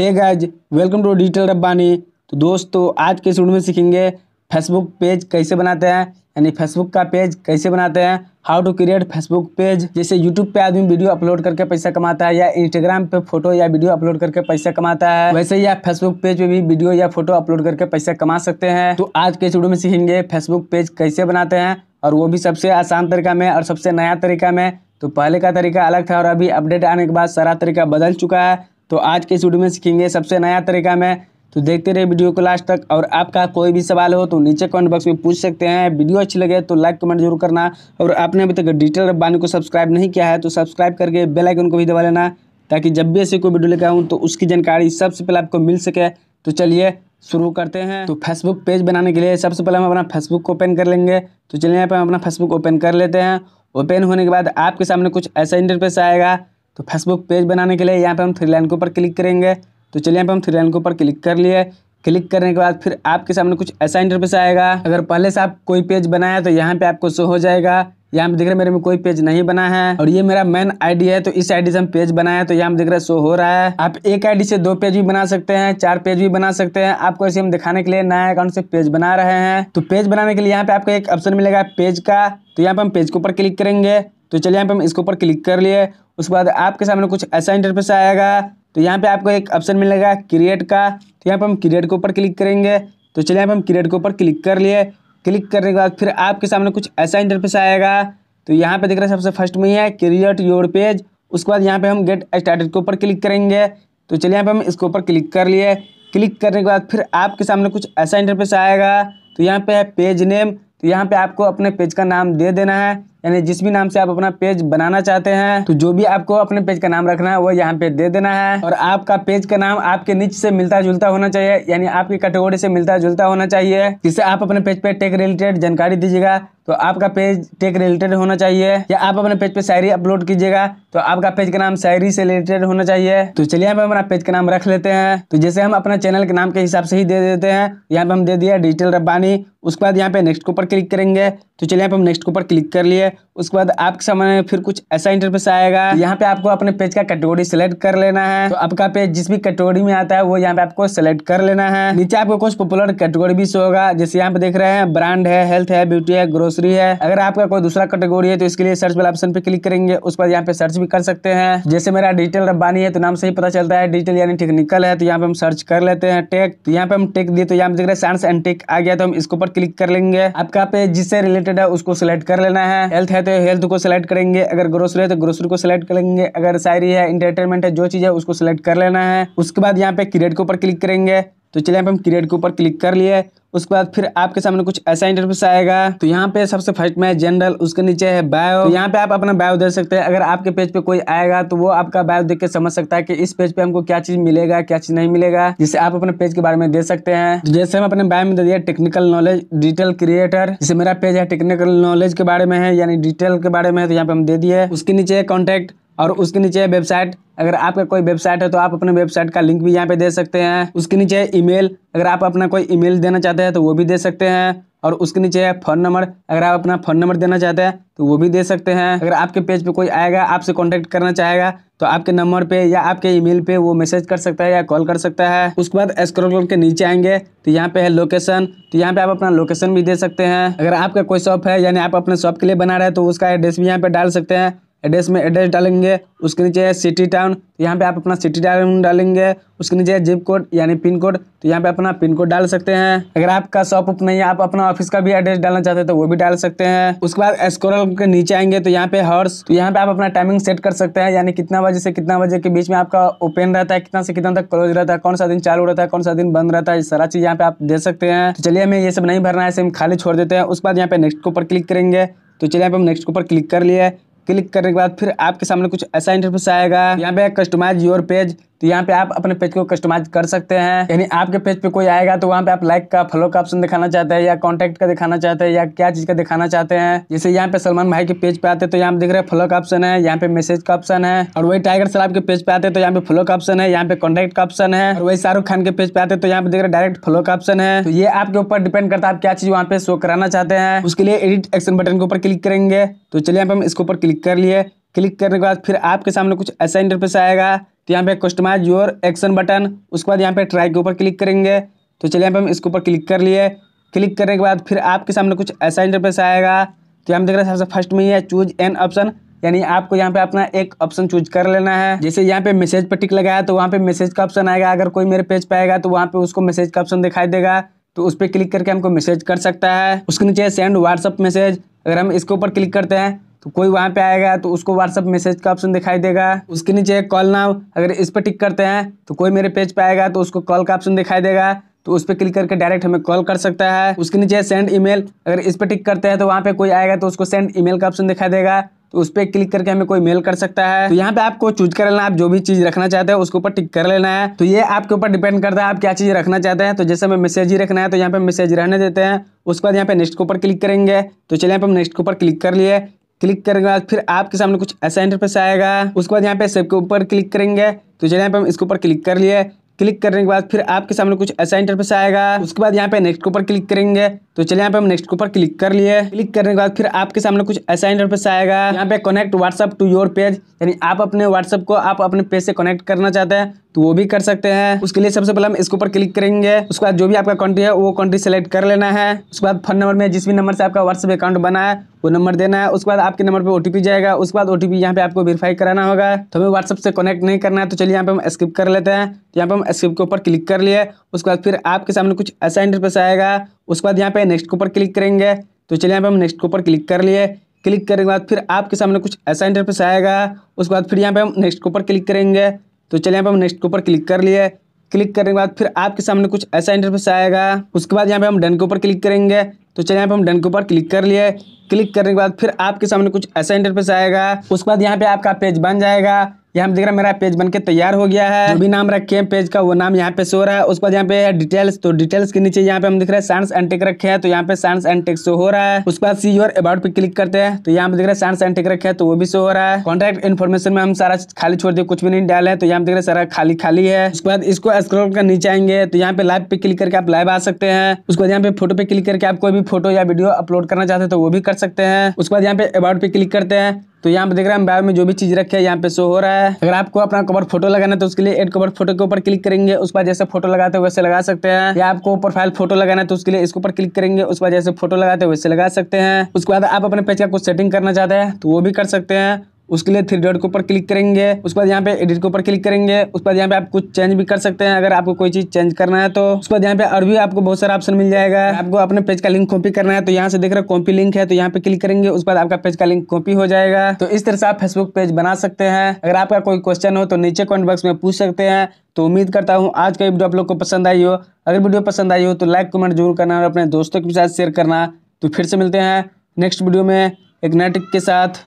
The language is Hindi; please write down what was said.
hey guys welcome to digital Rabbani तो दोस्तों आज के स्टूडियो में सीखेंगे फेसबुक पेज कैसे बनाते हैं यानी फेसबुक का पेज कैसे बनाते हैं how to create Facebook page जैसे यूट्यूब पे आदमी वीडियो अपलोड करके पैसा कमाता है या इंस्टाग्राम पे फोटो या वीडियो अपलोड करके पैसा कमाता है वैसे ही आप फेसबुक पेज पे भी वीडियो या फोटो अपलोड करके पैसा कमा सकते हैं तो आज के स्टूडियो में सीखेंगे फेसबुक पेज कैसे बनाते हैं और वो भी सबसे आसान तरीका में और सबसे नया तरीका में तो पहले का तरीका अलग था और अभी अपडेट आने के बाद सारा तरीका बदल चुका है तो आज के इस वीडियो में सीखेंगे सबसे नया तरीका में तो देखते रहे वीडियो को लास्ट तक और आपका कोई भी सवाल हो तो नीचे कमेंट बॉक्स में पूछ सकते हैं वीडियो अच्छी लगे तो लाइक कमेंट जरूर करना और आपने अभी तक डिजिटल रब्बानी को सब्सक्राइब नहीं किया है तो सब्सक्राइब करके बेलाइकन को भी दबा लेना ताकि जब भी ऐसे कोई वीडियो लेकर आऊँ तो उसकी जानकारी सबसे पहले आपको मिल सके तो चलिए शुरू करते हैं तो फेसबुक पेज बनाने के लिए सबसे पहले हम अपना फेसबुक को ओपन कर लेंगे तो चलिए यहाँ पर हम अपना फेसबुक ओपन कर लेते हैं ओपन होने के बाद आपके सामने कुछ ऐसा इंटरफेस आएगा तो फेसबुक पेज बनाने के लिए यहाँ पर हम थ्री लाइन के ऊपर क्लिक करेंगे तो चलिए यहाँ पर हम थ्री लाइन के ऊपर क्लिक कर लिए क्लिक करने के बाद फिर आपके सामने कुछ ऐसा इंटरफेस आएगा अगर पहले से आप कोई पेज बनाया तो यहाँ पे आपको शो हो जाएगा यहाँ पे देख रहे मेरे में कोई पेज नहीं बना है और ये मेरा मेन आईडी है तो इस आईडी से हम पेज बनाया तो यहाँ पे देख रहे शो हो रहा है आप एक आईडी से दो पेज भी बना सकते हैं चार पेज भी बना सकते हैं आपको ऐसे हम दिखाने के लिए नया अकाउंट से पेज बना रहे हैं तो पेज बनाने के लिए यहाँ पे आपको एक ऑप्शन मिलेगा पेज का तो यहाँ पे हम पेज के ऊपर क्लिक करेंगे तो चलिए यहाँ पे हम इसके ऊपर क्लिक कर लिए उसके बाद आपके सामने कुछ ऐसा इंटरफेस आएगा तो यहाँ पे आपको एक ऑप्शन मिलेगा क्रिएट का तो यहाँ पे हम क्रिएट के ऊपर क्लिक करेंगे तो चलिए यहाँ पे हम क्रिएट के ऊपर क्लिक कर लिए क्लिक करने के बाद फिर आपके सामने कुछ ऐसा इंटरफेस आएगा तो यहाँ पे देख रहे हैं सबसे फर्स्ट में ही है क्रिएट योर पेज उसके बाद यहाँ पे हम गेट स्टार्टेड के ऊपर क्लिक करेंगे तो चलिए यहाँ पे हम इसके ऊपर क्लिक कर लिए क्लिक करने के बाद फिर आपके सामने कुछ ऐसा इंटरफेस आएगा तो यहाँ पे है पेज नेम तो यहाँ पे आपको अपने पेज का नाम दे देना है यानी जिस भी नाम से आप अपना पेज बनाना चाहते हैं तो जो भी आपको अपने पेज का नाम रखना है वो यहाँ पे दे देना है और आपका पेज का नाम आपके नीचे से मिलता जुलता होना चाहिए यानी आपकी कैटेगोरी से मिलता जुलता होना चाहिए जिससे आप अपने पेज पे टेक रिलेटेड जानकारी दीजिएगा तो आपका पेज टेक रिलेटेड होना चाहिए या आप अपने पेज पे शायरी अपलोड कीजिएगा तो आपका पेज का नाम शायरी से रिलेटेड होना चाहिए तो चलिए यहाँ पे हमारा पेज का नाम रख लेते हैं तो जैसे हम अपना चैनल के नाम के हिसाब से ही दे देते हैं यहाँ पे हम दे दिया डिजिटल रब्बानी उसके बाद यहाँ पे नेक्स्ट के ऊपर क्लिक करेंगे तो चलिए यहाँ पे हम नेक्स्ट के ऊपर क्लिक कर लिए उसके बाद आपके सामने फिर कुछ ऐसा इंटरफेस आएगा यहाँ पे आपको अपने पेज का कैटेगोरी सेलेक्ट कर लेना है तो आपका पेज जिस भी कैटेगोरी में आता है वो यहाँ पे आपको सेलेक्ट कर लेना है नीचे आपको कुछ पॉपुलर कैटेगोरी भी शो होगा जैसे यहाँ पे देख रहे हैं ब्रांड है हेल्थ है ब्यूटी है ग्रोसरी है अगर आपका कोई दूसरा कैटेगोरी है तो इसके लिए सर्च वाला ऑप्शन पे क्लिक करेंगे उस पर यहाँ पे सर्च भी कर सकते हैं जैसे मेरा डिजिटल रब्बानी है तो नाम से ही पता चलता है डिजिटल यानी टेक्निकल है तो यहाँ पे हम सर्च कर लेते हैं टेक तो यहाँ पे हम टेक दिए तो यहाँ पे देख रहे हैं साइंस एंड टेक आ गया तो हम इसके ऊपर क्लिक कर लेंगे आपका पेज जिससे रिलेटेड है उसको सिलेक्ट कर लेना है हेल्थ है तो हेल्थ को सिलेक्ट करेंगे अगर ग्रोसरी है तो ग्रोसरी को सिलेक्ट करेंगे अगर शायरी है इंटरटेनमेंट है जो चीज़ है उसको सिलेक्ट कर लेना है उसके बाद यहाँ पे क्रिएट के ऊपर क्लिक करेंगे तो चलिए यहाँ पे हम क्रिएट के ऊपर क्लिक कर लिए उसके बाद फिर आपके सामने कुछ ऐसा इंटरफेस आएगा तो यहाँ पे सबसे फर्स्ट में जनरल उसके नीचे है बायो तो यहाँ पे आप अपना बायो दे सकते हैं अगर आपके पेज पे कोई आएगा तो वो आपका बायो देख के समझ सकता है कि इस पेज पे हमको क्या चीज मिलेगा क्या चीज नहीं मिलेगा जिसे आप अपने पेज के बारे में दे सकते हैं तो जैसे हम अपने बायो में दे दिया टेक्निकल नॉलेज डिजिटल क्रिएटर जैसे मेरा पेज है टेक्निकल नॉलेज के बारे में है यानी डिटेल के बारे में है तो यहाँ पे हम दे दिए उसके नीचे है कॉन्टेक्ट और उसके नीचे वेबसाइट अगर आपका कोई वेबसाइट है तो आप अपने वेबसाइट का लिंक भी यहाँ पे दे सकते हैं उसके नीचे ईमेल अगर आप अपना कोई ईमेल देना चाहते हैं तो वो भी दे सकते हैं और उसके नीचे है फ़ोन नंबर अगर आप अपना फ़ोन नंबर देना चाहते हैं तो वो भी दे सकते हैं अगर आपके पेज पे कोई आएगा आपसे कॉन्टेक्ट करना चाहेगा तो आपके नंबर पे या आपके ईमेल पे वो मैसेज कर सकता है या कॉल कर सकता है उसके बाद स्क्रॉल करके नीचे आएंगे तो यहाँ पे है लोकेशन तो यहाँ पे आप अपना लोकेशन भी दे सकते हैं अगर आपका कोई शॉप है यानी आप अपने शॉप के लिए बना रहे हैं तो उसका एड्रेस भी यहाँ पे डाल सकते हैं एड्रेस में एड्रेस डालेंगे उसके नीचे है सिटी टाउन तो यहाँ पे आप अपना सिटी टाउन डालेंगे उसके नीचे है जिप कोड यानी पिन कोड तो यहाँ पे अपना पिन कोड डाल सकते हैं अगर आपका शॉप उप नहीं है आप अपना ऑफिस का भी एड्रेस डालना चाहते हैं तो वो भी डाल सकते हैं उसके बाद स्कोर के नीचे आएंगे तो यहाँ पे हर्स तो यहाँ पे आप अपना टाइमिंग सेट कर सकते हैं यानी कितना बजे से कितना बजे के बीच में आपका ओपन रहता है कितना से कितना तक क्लोज रहता है कौन सा दिन चालू रहता है कौन सा दिन बंद रहता है सारा चीज़ यहाँ पे आप दे सकते हैं तो चलिए हमें ये सब नहीं भरना है ऐसे हम खाली छोड़ देते हैं उसके बाद यहाँ पे नेक्स्ट के ऊपर क्लिक करेंगे तो चलिए यहाँ पे हम नेक्स्ट के ऊपर क्लिक कर लिए क्लिक करने के बाद फिर आपके सामने कुछ ऐसा इंटरफेस आएगा यहाँ पे कस्टमाइज योर पेज तो यहाँ पे आप अपने पेज को कस्टमाइज कर सकते हैं यानी आपके पेज पे कोई आएगा तो वहाँ पे आप लाइक का फॉलो का ऑप्शन दिखाना चाहते हैं या कॉन्टैक्ट का दिखाना चाहते हैं या क्या चीज़ का दिखाना चाहते हैं जैसे यहाँ पे सलमान भाई के पेज पे आते तो यहाँ पे दिख रहे फॉलो का ऑप्शन है यहाँ पे मैसेज का ऑप्शन है और वही टाइगर सर के पेज पे आते तो यहाँ पे फॉलो का ऑप्शन है यहाँ पे कॉन्टैक्ट का ऑप्शन है और वही शाहरुख खान के पेज पे आते तो यहाँ पे दिख रहे डायरेक्ट फॉलो का ऑप्शन है तो ये आपके ऊपर डिपेंड करता है आप क्या चीज़ वहाँ पे शो कराना चाहते हैं उसके लिए एडिट एक्शन बटन के ऊपर क्लिक करेंगे तो चलिए यहाँ पे हम इसके ऊपर क्लिक कर लिए क्लिक करने के बाद फिर आपके सामने कुछ ऐसा इंटरफेस आएगा तो यहाँ पे कस्टमाइज योर एक्शन बटन उसके बाद यहाँ पे ट्राई के ऊपर क्लिक करेंगे तो चलिए यहाँ पे हम इसके ऊपर क्लिक कर लिए क्लिक करने के बाद फिर आपके सामने कुछ ऐसा इंटरफेस आएगा तो यहाँ देख रहे हैं सबसे फर्स्ट में ही है चूज एन ऑप्शन यानी आपको यहाँ पे अपना एक ऑप्शन चूज कर लेना है जैसे यहाँ पे मैसेज पर टिक लगाया तो वहाँ पे मैसेज का ऑप्शन आएगा अगर कोई मेरे पेज पर आएगा तो वहाँ पे उसको मैसेज का ऑप्शन दिखाई देगा तो उस पर क्लिक करके हमको मैसेज कर सकता है उसके नीचे सेंड व्हाट्सअप मैसेज अगर हम इसके ऊपर क्लिक करते हैं तो कोई वहाँ पे आएगा तो उसको व्हाट्सअप मैसेज का ऑप्शन दिखाई देगा उसके नीचे कॉल नाउ अगर इस पर टिक करते हैं तो कोई मेरे पेज पे आएगा तो उसको कॉल का ऑप्शन दिखाई देगा तो उस पर क्लिक करके डायरेक्ट हमें कॉल कर सकता है उसके नीचे सेंड ईमेल अगर इस पर टिक करते हैं तो वहाँ पे कोई आएगा तो उसको सेंड ईमेल का ऑप्शन दिखाई देगा तो उस पर क्लिक करके हमें कोई मेल कर सकता है तो यहाँ पे आपको चूज कर लेना आप जो भी चीज़ रखना चाहते हैं उसके ऊपर टिक कर लेना है तो ये आपके ऊपर डिपेंड करता है आप क्या चीज़ रखना चाहते हैं तो जैसे हमें मैसेज ही रखना है तो यहाँ पे मैसेज रहने देते हैं उसके बाद यहाँ पे नेक्स्ट के ऊपर क्लिक करेंगे तो चलिए यहाँ पे हम नेक्स्ट के ऊपर क्लिक कर लिए क्लिक करने के बाद फिर आपके सामने कुछ ऐसा इंटरफेस आएगा उसके बाद यहाँ पे सबके के ऊपर क्लिक करेंगे तो चलिए यहाँ पे हम इसके ऊपर क्लिक कर लिए क्लिक करने के बाद फिर आपके सामने कुछ ऐसा इंटरफेस आएगा उसके बाद यहाँ पे नेक्स्ट के ऊपर क्लिक करेंगे तो चलिए यहाँ पे हम नेक्स्ट के ऊपर क्लिक कर लिए क्लिक करने के बाद फिर आपके सामने कुछ ऐसा इंटरफेस आएगा यहाँ पे connect WhatsApp to your page यानी आप अपने व्हाट्सअप को आप अपने पेज से कनेक्ट करना चाहते हैं तो वो भी कर सकते हैं उसके लिए सबसे पहले हम इसके ऊपर क्लिक करेंगे उसके बाद जो भी आपका कंट्री है वो कंट्री सेलेक्ट कर लेना है उसके बाद फोन नंबर में जिस भी नंबर से आपका व्हाट्सएप अकाउंट बना है वो नंबर देना है उसके बाद आपके नंबर पे ओटीपी जाएगा उसके बाद ओटीपी यहाँ पे आपको वेरीफाई कराना होगा तो हमें व्हाट्सअप से कनेक्ट नहीं करना है तो चलिए यहाँ पे हम स्किप कर लेते हैं तो यहाँ पे हम स्किप के ऊपर क्लिक कर लिए उसके बाद फिर आपके सामने कुछ ऐसा इंटरपेस आएगा उसके बाद यहाँ पे नेक्स्ट के ऊपर क्लिक करेंगे तो चलिए यहाँ पे हम नेक्स्ट के ऊपर क्लिक कर लिए क्लिक करने के बाद फिर आपके सामने कुछ ऐसा इंटरफेस आएगा उसके बाद फिर यहाँ पे हम नेक्स्ट के ऊपर क्लिक करेंगे तो चलिए यहाँ पर हम नेक्स्ट के ऊपर क्लिक कर लिया क्लिक करने के बाद फिर आपके सामने कुछ ऐसा इंटरफेस आएगा उसके बाद यहाँ पे हम डन के ऊपर क्लिक करेंगे तो चलिए यहाँ पे हम डन के ऊपर क्लिक कर लिए क्लिक करने के बाद फिर आपके सामने कुछ ऐसा इंटरफेस आएगा उसके बाद यहाँ पे आपका पेज बन जाएगा यहाँ पे देख रहे हैं मेरा पेज बनके तैयार हो गया है जो भी नाम रखे हैं पेज का वो नाम यहाँ पे शो रहा है उसके बाद यहाँ पे है डिटेल्स तो डिटेल्स के नीचे यहाँ पे हम देख रहे हैं साइंस एंड टेक रखे हैं तो यहाँ पे साइंस एंड टेक शो हो रहा है उसके बाद सी योर अबाउट पे क्लिक करते हैं तो यहाँ पे देख रहे हैं साइंस एंड टेक रखे है तो वो भी शो हो रहा है कॉन्टेक्ट इन्फॉर्मेशन में हम सारा खाली छोड़ दिए कुछ भी नहीं डाले तो यहाँ पे देख रहे सारा खाली खाली है उसके बाद इसको स्क्रोल कर नीचे आएंगे तो यहाँ पे लाइव पे क्लिक करके आप लाइव आ सकते हैं उसके बाद यहाँ पे फोटो पे क्लिक करके आप कोई भी फोटो या वीडियो अपलोड करना चाहते हैं तो वो भी कर सकते हैं उसके बाद यहाँ पे अबाउट पे क्लिक करते हैं तो यहाँ पे देख रहे हैं बायो में जो भी चीज रखे है यहाँ पे शो हो रहा है अगर आपको अपना कवर फोटो लगाना है तो उसके लिए एड कवर फोटो के ऊपर क्लिक करेंगे उस पर जैसे फोटो लगाते हैं वैसे लगा सकते हैं या आपको प्रोफाइल फोटो लगाना है तो उसके लिए इसके ऊपर क्लिक करेंगे उस पर जैसे फोटो लगाते हैं वैसे लगा सकते हैं उसके बाद आप अपने पेज का कुछ सेटिंग करना चाहते हैं तो वो भी कर सकते हैं उसके लिए थ्री डॉट के ऊपर क्लिक करेंगे उसके बाद यहाँ पे एडिट के ऊपर क्लिक करेंगे उसके बाद यहाँ पे आप कुछ चेंज भी कर सकते हैं अगर आपको कोई चीज चेंज करना है तो उसके बाद यहाँ पे और भी आपको बहुत सारा ऑप्शन मिल जाएगा आपको अपने पेज का लिंक कॉपी करना है तो यहाँ से देख रहे कॉपी लिंक है तो यहाँ पे क्लिक करेंगे उसके बाद आपका पेज का लिंक कॉपी हो जाएगा तो इस तरह से आप फेसबुक पेज बना सकते हैं अगर आपका कोई क्वेश्चन हो तो नीचे कॉमेंट बॉक्स में पूछ सकते हैं तो उम्मीद करता हूँ आज का वीडियो आप लोग को पसंद आई हो अगर वीडियो पसंद आई हो तो लाइक कमेंट जरूर करना और अपने दोस्तों के साथ शेयर करना तो फिर से मिलते हैं नेक्स्ट वीडियो में एक नाटक के साथ